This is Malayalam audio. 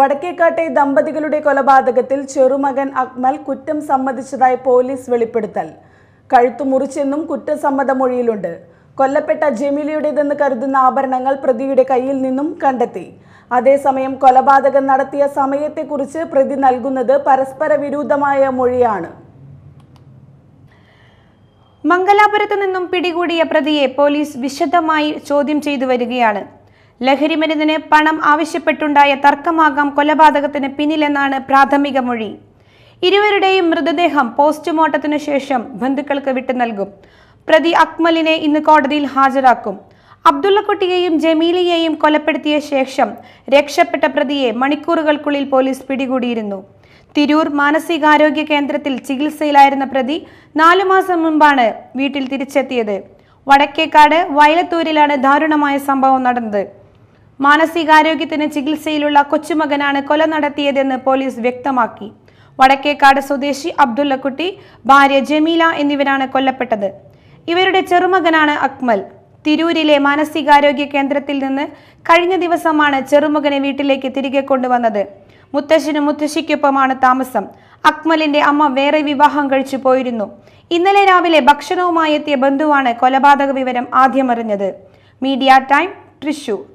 വടക്കേക്കാട്ടെ ദമ്പതികളുടെ കൊലപാതകത്തിൽ ചെറുമകൻ അക്മൽ കുറ്റം സമ്മതിച്ചതായി പോലീസ് വെളിപ്പെടുത്തൽ കഴുത്തു മുറിച്ചെന്നും കുറ്റസമ്മതമൊഴിയിലുണ്ട് കൊല്ലപ്പെട്ട ജമീലയുടേതെന്ന് കരുതുന്ന ആഭരണങ്ങൾ പ്രതിയുടെ കയ്യിൽ നിന്നും കണ്ടെത്തി അതേസമയം കൊലപാതകം നടത്തിയ സമയത്തെക്കുറിച്ച് പ്രതി നൽകുന്നത് പരസ്പര വിരുദ്ധമായ മൊഴിയാണ് മംഗലാപുരത്ത് നിന്നും പിടികൂടിയ പ്രതിയെ പോലീസ് വിശദമായി ചോദ്യം ചെയ്തു വരികയാണ് ലഹരിമരുന്നിന് പണം ആവശ്യപ്പെട്ടുണ്ടായ തർക്കമാകാം കൊലപാതകത്തിന് പിന്നിലെന്നാണ് പ്രാഥമിക മൊഴി ഇരുവരുടെയും മൃതദേഹം പോസ്റ്റ്മോർട്ടത്തിനു ശേഷം ബന്ധുക്കൾക്ക് വിട്ടു നൽകും പ്രതി അക്മലിനെ ഇന്ന് കോടതിയിൽ ഹാജരാക്കും അബ്ദുള്ളക്കുട്ടിയെയും ജമീലിയെയും കൊലപ്പെടുത്തിയ ശേഷം രക്ഷപ്പെട്ട പ്രതിയെ മണിക്കൂറുകൾക്കുള്ളിൽ പോലീസ് പിടികൂടിയിരുന്നു തിരൂർ മാനസികാരോഗ്യ കേന്ദ്രത്തിൽ ചികിത്സയിലായിരുന്ന പ്രതി നാലു മാസം മുമ്പാണ് വീട്ടിൽ തിരിച്ചെത്തിയത് വടക്കേക്കാട് വയലത്തൂരിലാണ് ദാരുണമായ സംഭവം നടന്നത് മാനസികാരോഗ്യത്തിന് ചികിത്സയിലുള്ള കൊച്ചുമകനാണ് കൊല നടത്തിയതെന്ന് പോലീസ് വ്യക്തമാക്കി വടക്കേക്കാട് സ്വദേശി അബ്ദുള്ളക്കുട്ടി ഭാര്യ ജമീല എന്നിവരാണ് കൊല്ലപ്പെട്ടത് ഇവരുടെ ചെറുമകനാണ് അക്മൽ തിരൂരിലെ മാനസികാരോഗ്യ കേന്ദ്രത്തിൽ നിന്ന് കഴിഞ്ഞ ദിവസമാണ് ചെറുമകനെ വീട്ടിലേക്ക് തിരികെ കൊണ്ടുവന്നത് മുത്തശ്ശിനും മുത്തശ്ശിക്കൊപ്പമാണ് താമസം അക്മലിന്റെ അമ്മ വേറെ വിവാഹം കഴിച്ചു പോയിരുന്നു ഇന്നലെ രാവിലെ ഭക്ഷണവുമായി എത്തിയ ബന്ധുവാണ് കൊലപാതക വിവരം ആദ്യമറിഞ്ഞത് മീഡിയ ടൈം തൃശൂർ